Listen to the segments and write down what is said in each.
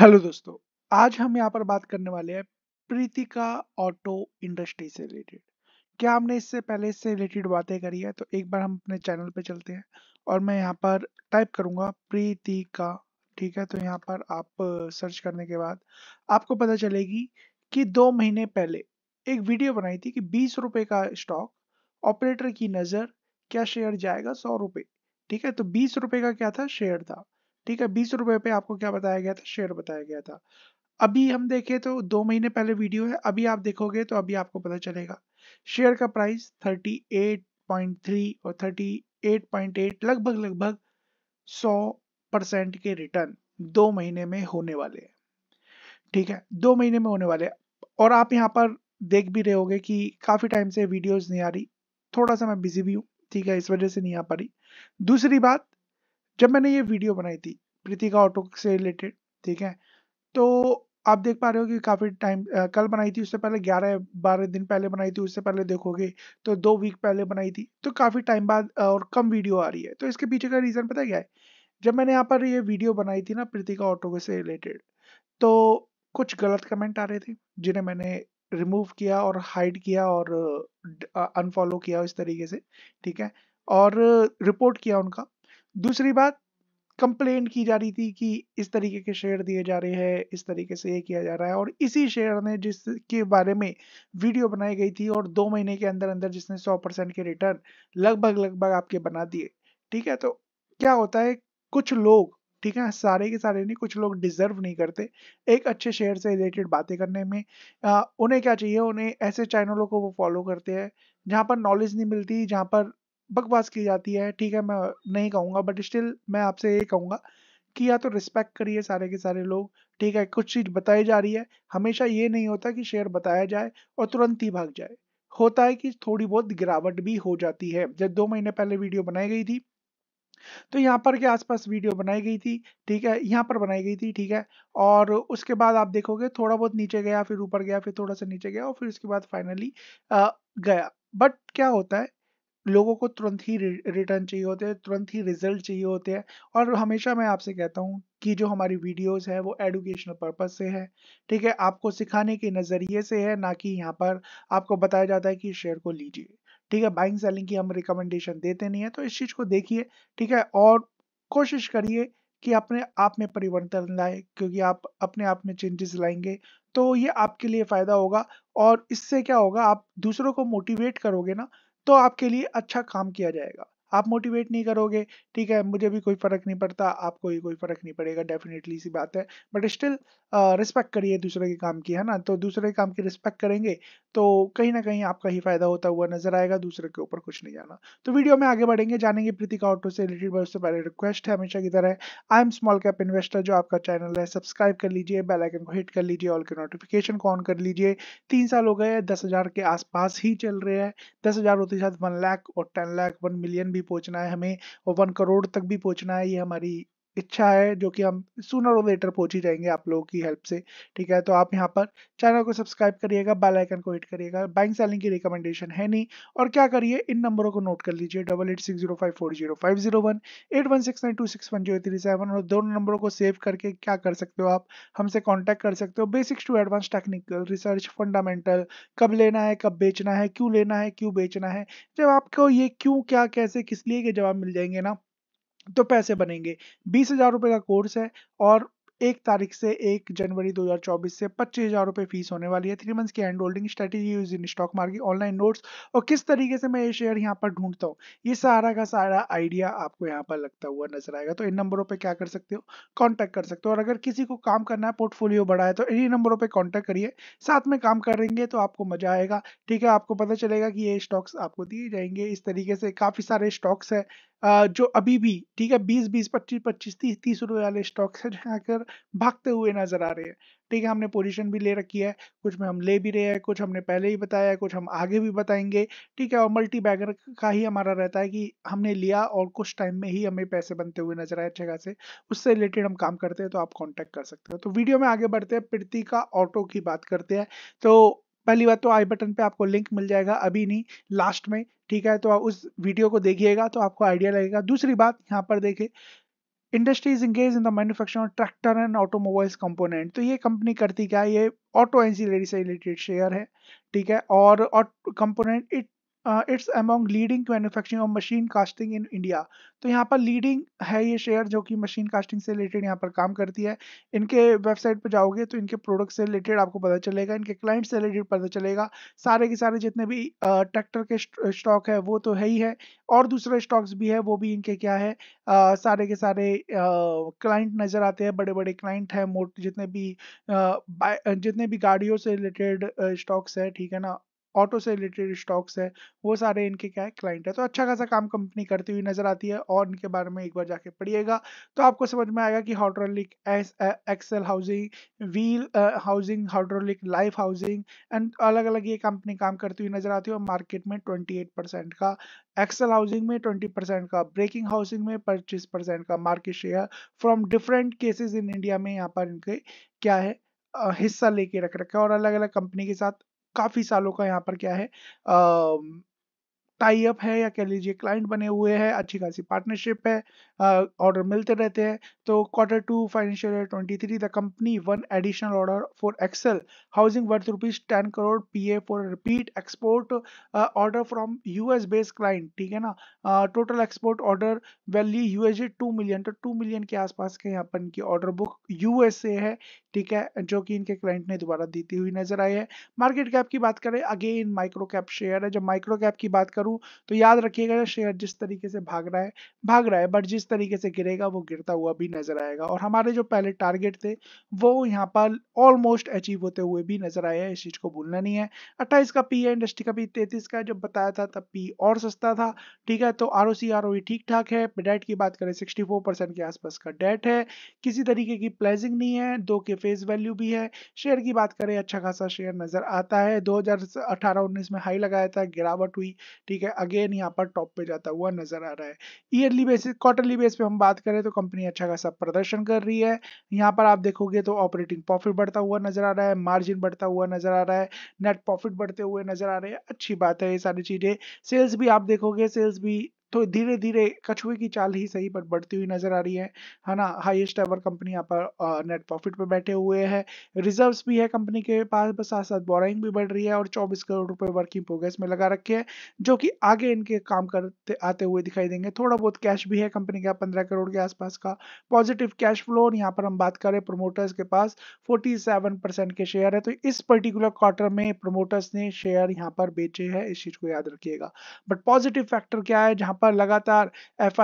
hello दोस्तों आज हम यहाँ पर बात करने वाले हैं प्रीतिका ऑटो इंडस्ट्री से रिलेटेड क्या हमने इससे पहले इससे रिलेटेड बातें करी है तो एक बार हम अपने चैनल पे चलते हैं और मैं यहाँ पर टाइप करूंगा प्रीतिका ठीक है तो यहाँ पर आप सर्च करने के बाद आपको पता चलेगी कि दो महीने पहले एक वीडियो बनाई थी कि बीस रुपए का स्टॉक ऑपरेटर की नज़र क्या शेयर जाएगा सौ रुपए ठीक है तो बीस रुपए का क्या था शेयर था ठीक है बीस रुपए पे आपको क्या बताया गया था शेयर बताया गया था अभी हम देखें तो दो महीने पहले वीडियो है अभी आप देखोगे तो अभी आपको पता चलेगा शेयर का प्राइस 38.3 और 38.8 लगभग लगभग 100 परसेंट के रिटर्न दो महीने में होने वाले हैं ठीक है दो महीने में होने वाले और आप यहाँ पर देख भी रहे होगे कि काफ़ी टाइम से वीडियोस नहीं आ रही थोड़ा सा मैं बिजी भी हूँ ठीक है इस वजह से नहीं आ पा रही दूसरी बात जब मैंने ये वीडियो बनाई थी प्रीतिका ऑटो से रिलेटेड ठीक है तो आप देख पा रहे हो कि काफ़ी टाइम कल बनाई थी उससे पहले ग्यारह बारह दिन पहले बनाई थी उससे पहले देखोगे तो दो वीक पहले बनाई थी तो काफ़ी टाइम बाद और कम वीडियो आ रही है तो इसके पीछे का रीज़न पता क्या है जब मैंने यहाँ पर ये वीडियो बनाई थी ना प्रीतिका ऑटो से रिलेटेड तो कुछ गलत कमेंट आ रहे थे जिन्हें मैंने रिमूव किया और हाइड किया और अनफॉलो किया इस तरीके से ठीक है और रिपोर्ट किया उनका दूसरी बात कंप्लेन की जा रही थी कि इस तरीके के शेयर दिए जा रहे हैं इस तरीके से ये किया जा रहा है और इसी शेयर ने जिसके बारे में वीडियो बनाई गई थी और दो महीने के अंदर अंदर जिसने सौ परसेंट के रिटर्न लगभग लगभग आपके बना दिए ठीक है तो क्या होता है कुछ लोग ठीक है सारे के सारे नहीं कुछ लोग डिजर्व नहीं करते एक अच्छे शेयर से रिलेटेड बातें करने में आ, उन्हें क्या चाहिए उन्हें ऐसे चैनलों को वो फॉलो करते हैं जहाँ पर नॉलेज नहीं मिलती जहाँ पर बकवास की जाती है ठीक है मैं नहीं कहूँगा बट स्टिल मैं आपसे ये कहूँगा कि या तो रिस्पेक्ट करिए सारे के सारे लोग ठीक है कुछ चीज़ बताई जा रही है हमेशा ये नहीं होता कि शेयर बताया जाए और तुरंत ही भाग जाए होता है कि थोड़ी बहुत गिरावट भी हो जाती है जब दो महीने पहले वीडियो बनाई गई थी तो यहाँ पर के आसपास वीडियो बनाई गई थी ठीक है यहाँ पर बनाई गई थी ठीक है और उसके बाद आप देखोगे थोड़ा बहुत नीचे गया फिर ऊपर गया फिर थोड़ा सा नीचे गया और फिर उसके बाद फाइनली गया बट क्या होता है लोगों को तुरंत ही रिटर्न चाहिए होते हैं तुरंत ही रिजल्ट चाहिए होते हैं और हमेशा मैं आपसे कहता हूँ कि जो हमारी वीडियोस है वो एडुकेशनल पर्पस से है ठीक है आपको सिखाने के नज़रिए से है ना कि यहाँ पर आपको बताया जाता है कि शेयर को लीजिए ठीक है बाइंग सेलिंग की हम रिकमेंडेशन देते नहीं है तो इस चीज़ को देखिए ठीक है और कोशिश करिए कि अपने आप में परिवर्तन लाए क्योंकि आप अपने आप में चेंजेस लाएंगे तो ये आपके लिए फ़ायदा होगा और इससे क्या होगा आप दूसरों को मोटिवेट करोगे ना तो आपके लिए अच्छा काम किया जाएगा आप मोटिवेट नहीं करोगे ठीक है मुझे भी कोई फ़र्क नहीं पड़ता आपको भी कोई फ़र्क नहीं पड़ेगा डेफिनेटली सी बात है बट स्टिल रिस्पेक्ट करिए दूसरे के काम की है ना तो दूसरे के काम की रिस्पेक्ट करेंगे तो कहीं ना कहीं आपका ही फायदा होता हुआ नजर आएगा दूसरे के ऊपर कुछ नहीं जाना तो वीडियो में आगे बढ़ेंगे जानेंगे प्रीतिका ऑटो से रिलेटेड बस पहले रिक्वेस्ट है हमेशा की तरह I am small cap investor जो आपका चैनल है सब्सक्राइब कर लीजिए बेल आइकन को हिट कर लीजिए ऑल के नोटिफिकेशन को ऑन कर लीजिए तीन साल हो गए दस हजार के आसपास ही चल रहे हैं दस हजार होते साथ वन लाख और टेन लाख वन मिलियन भी भी पहुंचना है हमें और वन करोड़ तक भी पहुंचना है ये हमारी इच्छा है जो कि हम सुनर और लेटर पहुंच ही जाएंगे आप लोगों की हेल्प से ठीक है तो आप यहाँ पर चैनल को सब्सक्राइब करिएगा बेल आइकन को हिट करिएगा बैंक सेलिंग की रिकमेंडेशन है नहीं और क्या करिए इन नंबरों को नोट कर लीजिए double eight six zero five four zero five zero one eight one six nine two six one zero three seven और दोनों नंबरों को सेव करके क्या कर सकते हो आप हमसे कॉन्टैक्ट कर सकते हो basics to advance technical research fundamental कब लेना है कब बेचना है क्यों लेना है क्यों बेचना है जब आपको ये क्यों क्या कैसे किस लिए के जवाब मिल जाएंगे ना तो पैसे बनेंगे बीस हजार रुपए का कोर्स है और एक तारीख से एक जनवरी 2024 से पच्चीस हजार रुपये फीस होने वाली है थ्री मंथ्स की hand holding strategy use in stock market online notes और किस तरीके से मैं ये शेयर यहाँ पर ढूंढता हूँ ये सारा का सारा आइडिया आपको यहाँ पर लगता हुआ नजर आएगा तो इन नंबरों पर क्या कर सकते हो कॉन्टेक्ट कर सकते हो और अगर किसी को काम करना है पोर्टफोलियो बढ़ाए तो इन्हीं नंबरों पर कॉन्टेक्ट करिए साथ में काम करेंगे तो आपको मजा आएगा ठीक है आपको पता चलेगा कि ये स्टॉक्स आपको दिए जाएंगे इस तरीके से काफ़ी सारे स्टॉक्स है जो अभी भी ठीक है बीस बीस पच्चीस पच्चीस तीस तीस रुपए वाले स्टॉक से जाकर भागते हुए नजर आ रहे हैं ठीक है हमने पोजीशन भी ले रखी है कुछ में हम ले भी रहे हैं कुछ हमने पहले ही बताया है कुछ हम आगे भी बताएंगे ठीक है और मल्टी बैगर का ही हमारा रहता है कि हमने लिया और कुछ टाइम में ही हमें पैसे बनते हुए नजर आए जगह से उससे रिलेटेड हम काम करते हैं तो आप कॉन्टैक्ट कर सकते हो तो वीडियो में आगे बढ़ते हैं प्रतीका ऑटो की बात करते हैं तो पहली बात तो आई बटन पे आपको लिंक मिल जाएगा अभी नहीं लास्ट में ठीक है तो उस वीडियो को देखिएगा तो आपको आइडिया लगेगा दूसरी बात यहाँ पर देखे industry is engage in the manufacturing of tractor and automobiles component तो ये कंपनी करती क्या है ये ऑटो एंसिलरी से रिलेटेड शेयर है ठीक है और component it it's among leading manufacturing of machine casting in India तो यहाँ पर लीडिंग है ये शेयर जो कि मशीन कास्टिंग से रिलेटेड यहाँ पर काम करती है इनके वेबसाइट पर जाओगे तो इनके प्रोडक्ट से रिलेटेड आपको पता चलेगा इनके क्लाइंट से रिलेटेड पता चलेगा सारे के सारे जितने भी ट्रैक्टर uh, के स्टॉक है वो तो है ही है और दूसरे स्टॉक्स भी है वो भी इनके क्या है आ, uh, सारे के सारे क्लाइंट uh, नज़र आते हैं बड़े बड़े क्लाइंट हैं मोट जितने भी आ, जितने भी गाड़ियों से रिलेटेड स्टॉक्स है ठीक है ना ऑटो से रिलेटेड स्टॉक्स है वो सारे इनके क्या है क्लाइंट है तो अच्छा खासा काम कंपनी करती हुई नजर आती है और इनके बारे में एक बार जाके पढ़िएगा तो आपको समझ में आएगा कि hydraulic axle housing wheel housing hydraulic life housing and अलग अलग ये कंपनी काम करती हुई नजर आती है और मार्केट में ट्वेंटी एट परसेंट का एक्सेल हाउसिंग में ट्वेंटी परसेंट का ब्रेकिंग हाउसिंग में पच्चीस परसेंट का market share from different cases in India में यहाँ पर इनके क्या है हिस्सा लेके रख रखा है और अलग अलग कंपनी के साथ काफ़ी सालों का यहाँ पर क्या है टाई अप है या कह लीजिए क्लाइंट बने हुए हैं अच्छी खासी पार्टनरशिप है ऑर्डर मिलते रहते हैं तो quarter two financial year 23 the company one additional order for axle housing worth rupees ten crore PA for repeat export order from US based client ठीक है ना total export order value USD two million तो two million के आसपास के यहाँ पर इनकी ऑर्डर बुक यूएसए है ठीक है जो कि इनके क्लाइंट ने दोबारा देती हुई नजर आई है मार्केट कैप की बात करें अगेन माइक्रो कैप शेयर है जब माइक्रो कैप की बात करूँ करूं तो याद रखिएगा शेयर जिस तरीके से भाग रहा है भाग रहा है बट जिस तरीके से गिरेगा वो गिरता हुआ भी नजर आएगा और हमारे जो पहले टारगेट थे वो यहाँ पर ऑलमोस्ट अचीव होते हुए भी नजर आए हैं इस चीज को भूलना नहीं है अट्ठाईस का पी है इंडस्ट्री का पी तैतीस का जब बताया था तब पी और सस्ता था ठीक है तो R O C R O e ठीक ठाक है डेट की बात करें सिक्सटी फोर परसेंट के आसपास का डेट है किसी तरीके की प्लेजिंग नहीं है दो के फेस वैल्यू भी है शेयर की बात करें अच्छा खासा शेयर नजर आता है दो हजार अठारह उन्नीस में हाई लगाया था गिरावट हुई ठीक ठीक है अगेन यहाँ पर टॉप पे जाता हुआ नजर आ रहा है ईयरली बेसिस क्वार्टरली बेस पे हम बात करें तो कंपनी अच्छा खासा प्रदर्शन कर रही है यहाँ पर आप देखोगे तो ऑपरेटिंग प्रॉफिट बढ़ता हुआ नजर आ रहा है मार्जिन बढ़ता हुआ नजर आ रहा है नेट प्रॉफिट बढ़ते हुए नजर आ रहे हैं अच्छी बात है ये सारी चीजें सेल्स भी आप देखोगे सेल्स भी तो धीरे धीरे कछुए की चाल ही सही पर बढ़ती हुई नजर आ रही है है ना हाईएस्ट एवर कंपनी यहाँ पर नेट प्रॉफिट पर बैठे हुए है रिजर्व्स भी है कंपनी के पास साथ साथ बोराइंग भी बढ़ रही है और चौबीस करोड़ रुपए वर्किंग प्रोग्रेस में लगा रखे हैं जो कि आगे इनके काम करते आते हुए दिखाई देंगे थोड़ा बहुत कैश भी है कंपनी का पंद्रह करोड़ के आसपास का पॉजिटिव कैश फ्लो और यहाँ पर हम बात करें प्रोमोटर्स के पास फोर्टी सेवन परसेंट के शेयर है तो इस पर्टिकुलर क्वार्टर में प्रोमोटर्स ने शेयर यहाँ पर बेचे है इस चीज को याद रखिएगा बट पॉजिटिव फैक्टर क्या है जहाँ पर लगातार एफ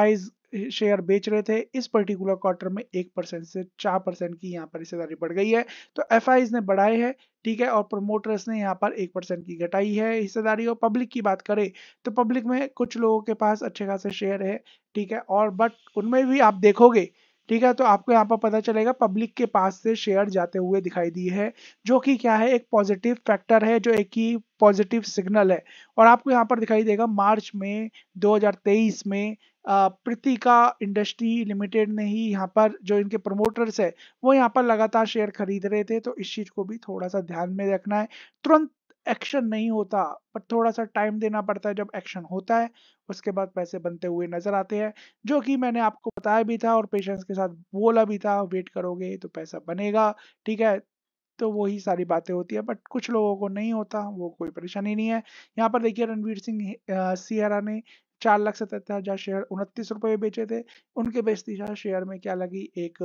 शेयर बेच रहे थे इस पर्टिकुलर क्वार्टर में एक परसेंट से चार परसेंट की यहाँ पर हिस्सेदारी बढ़ गई है तो एफ ने बढ़ाए है ठीक है और प्रमोटर्स ने यहाँ पर एक परसेंट की घटाई है हिस्सेदारी और पब्लिक की बात करें तो पब्लिक में कुछ लोगों के पास अच्छे खासे शेयर है ठीक है और बट उनमें भी आप देखोगे ठीक है तो आपको यहाँ पर पता चलेगा पब्लिक के पास से शेयर जाते हुए दिखाई दिए है जो कि क्या है एक पॉजिटिव फैक्टर है जो एक ही पॉजिटिव सिग्नल है और आपको यहाँ पर दिखाई देगा मार्च में 2023 में प्रतिका इंडस्ट्री लिमिटेड ने ही यहाँ पर जो इनके प्रमोटर्स है वो यहाँ पर लगातार शेयर खरीद रहे थे तो इस चीज को भी थोड़ा सा ध्यान में रखना है तुरंत एक्शन नहीं होता पर थोड़ा सा टाइम देना पड़ता है जब एक्शन होता है उसके बाद पैसे बनते हुए नज़र आते हैं जो कि मैंने आपको बताया भी था और पेशेंस के साथ बोला भी था वेट करोगे तो पैसा बनेगा ठीक है तो वही सारी बातें होती है बट कुछ लोगों को नहीं होता वो कोई परेशानी नहीं है यहाँ पर देखिए रणवीर सिंह सियारा ने चार लाख सतहत्तर हजार शेयर उनतीस में बेचे थे उनके बेचती हजार शेयर में क्या लगी एक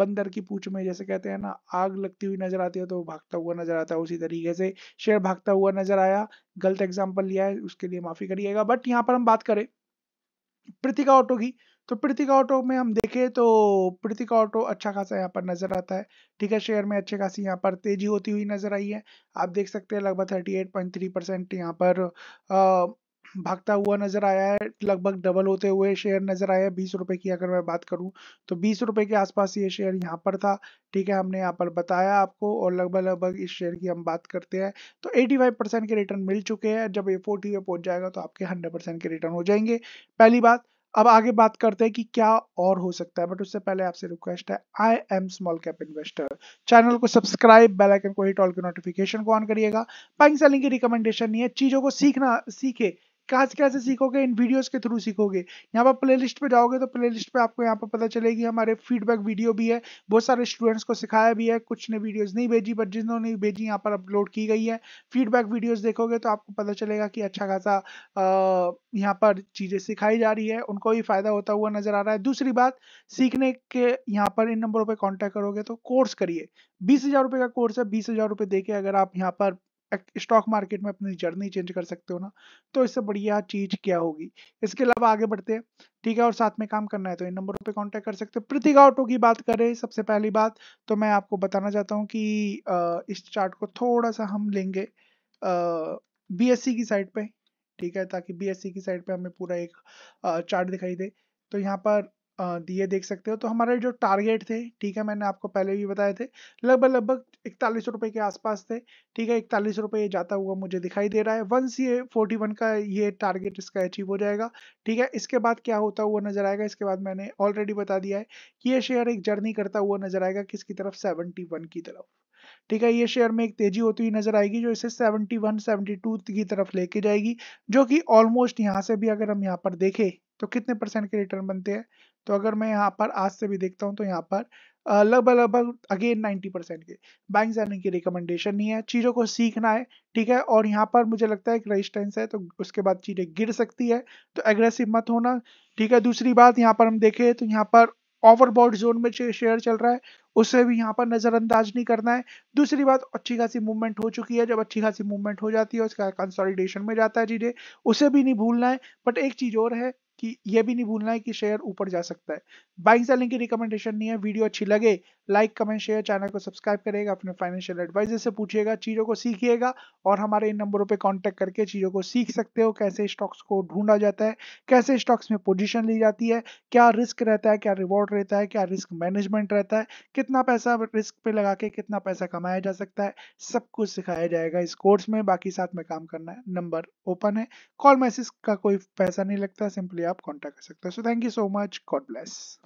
बंदर की पूछ में जैसे कहते हैं ना आग लगती हुई नजर आती है तो भागता हुआ नजर आता है उसी तरीके से शेयर भागता हुआ नजर आया गलत एग्जाम्पल लिया है उसके लिए माफी करिएगा बट यहाँ पर हम बात करें प्रतिका ऑटो की तो प्रतिका ऑटो में हम देखें तो प्रतिका ऑटो अच्छा खासा यहाँ पर नजर आता है ठीक है शेयर में अच्छे खासी यहाँ पर तेजी होती हुई नजर आई है आप देख सकते हैं लगभग thirty eight point three percent यहाँ पर आ, भागता हुआ नजर आया है लगभग डबल होते हुए शेयर नजर आया है बीस रुपए की अगर मैं बात करूं तो बीस रुपए के आसपास ये शेयर यहाँ पर था ठीक है हमने यहाँ पर बताया आपको और लगभग लगभग इस शेयर की हम बात करते हैं तो 85 परसेंट के रिटर्न मिल चुके हैं जब ये फोर्टी पे पहुंच जाएगा तो आपके हंड्रेड परसेंट के रिटर्न हो जाएंगे पहली बात अब आगे बात करते हैं कि क्या और हो सकता है बट उससे पहले आपसे रिक्वेस्ट है I am small cap investor channel को सब्सक्राइब बेल आइकन को हिट ऑल के नोटिफिकेशन को ऑन करिएगा बाइंग सेलिंग की रिकमेंडेशन नहीं है चीजों को सीखना सीखे कहाँ से कैसे सीखोगे इन वीडियोस के थ्रू सीखोगे यहाँ पर प्लेलिस्ट पे जाओगे तो प्लेलिस्ट पे आपको यहाँ पर पता चलेगी हमारे फीडबैक वीडियो भी है बहुत सारे स्टूडेंट्स को सिखाया भी है कुछ ने वीडियोस नहीं भेजी बट जिन्होंने भेजी यहाँ पर अपलोड की गई है फीडबैक वीडियोज देखोगे तो आपको पता चलेगा कि अच्छा खासा यहाँ पर चीज़ें सिखाई जा रही है उनको भी फायदा होता हुआ नजर आ रहा है दूसरी बात सीखने के यहाँ पर इन नंबरों पर कॉन्टैक्ट करोगे तो कोर्स करिए बीस हज़ार रुपये का कोर्स है बीस हज़ार रुपये दे के अगर आप यहाँ पर स्टॉक मार्केट में अपनी जर्नी चेंज कर सकते हो ना तो इससे बढ़िया चीज क्या होगी इसके अलावा आगे बढ़ते हैं ठीक है और साथ में काम करना है तो इन नंबरों पे कांटेक्ट कर सकते हो प्रतिका ऑटो की बात करें सबसे पहली बात तो मैं आपको बताना चाहता हूँ कि इस चार्ट को थोड़ा सा हम लेंगे बी की साइड पे ठीक है ताकि बी की साइड पे हमें पूरा एक चार्ट दिखाई दे तो यहाँ पर दिए देख सकते हो तो हमारे जो टारगेट थे ठीक है मैंने आपको पहले भी बताए थे लगभग लगभग इकतालीस रुपए के आसपास थे ठीक है इकतालीस रुपये जाता हुआ मुझे दिखाई दे रहा है वंस ये फोर्टी वन का ये टारगेट इसका अचीव हो जाएगा ठीक है इसके बाद क्या होता हुआ नजर आएगा इसके बाद मैंने ऑलरेडी बता दिया है कि ये शेयर एक जर्नी करता हुआ नजर आएगा किसकी तरफ सेवेंटी वन की तरफ ठीक है ये शेयर में एक तेजी होती हुई नजर आएगी जो इसे 71, 72 की तरफ लेके जाएगी जो कि ऑलमोस्ट यहाँ से भी अगर हम यहाँ पर देखें तो कितने परसेंट के रिटर्न बनते हैं तो अगर मैं यहाँ पर आज से भी देखता हूँ तो यहाँ पर लगभग लगभग अगेन 90 परसेंट के बैंक जाने की रिकमेंडेशन नहीं है चीज़ों को सीखना है ठीक है और यहाँ पर मुझे लगता है एक रेजिस्टेंस है तो उसके बाद चीज़ें गिर सकती है तो एग्रेसिव मत होना ठीक है दूसरी बात यहाँ पर हम देखें तो यहाँ पर ओवरबॉड जोन में शेयर चल रहा है उसे भी यहाँ पर नज़रअंदाज नहीं करना है दूसरी बात अच्छी खासी मूवमेंट हो चुकी है जब अच्छी खासी मूवमेंट हो जाती है उसका कंसोलिडेशन में जाता है चीज़ें उसे भी नहीं भूलना है बट एक चीज़ और है कि यह भी नहीं भूलना है कि शेयर ऊपर जा सकता है बाइंग सेलिंग की रिकमेंडेशन नहीं है वीडियो अच्छी लगे लाइक कमेंट शेयर चैनल को सब्सक्राइब करेगा अपने फाइनेंशियल एडवाइजर से पूछिएगा चीज़ों को सीखिएगा और हमारे इन नंबरों पर कॉन्टैक्ट करके चीज़ों को सीख सकते हो कैसे स्टॉक्स को ढूंढा जाता है कैसे स्टॉक्स में पोजिशन ली जाती है क्या रिस्क रहता है क्या रिवॉर्ड रहता है क्या रिस्क मैनेजमेंट रहता है कितना पैसा रिस्क पे लगा के कितना पैसा कमाया जा सकता है सब कुछ सिखाया जाएगा इस कोर्स में बाकी साथ में काम करना है नंबर ओपन है कॉल मैसेज का कोई पैसा नहीं लगता सिंपली आप कॉन्टैक्ट कर सकते हो so thank you so much God bless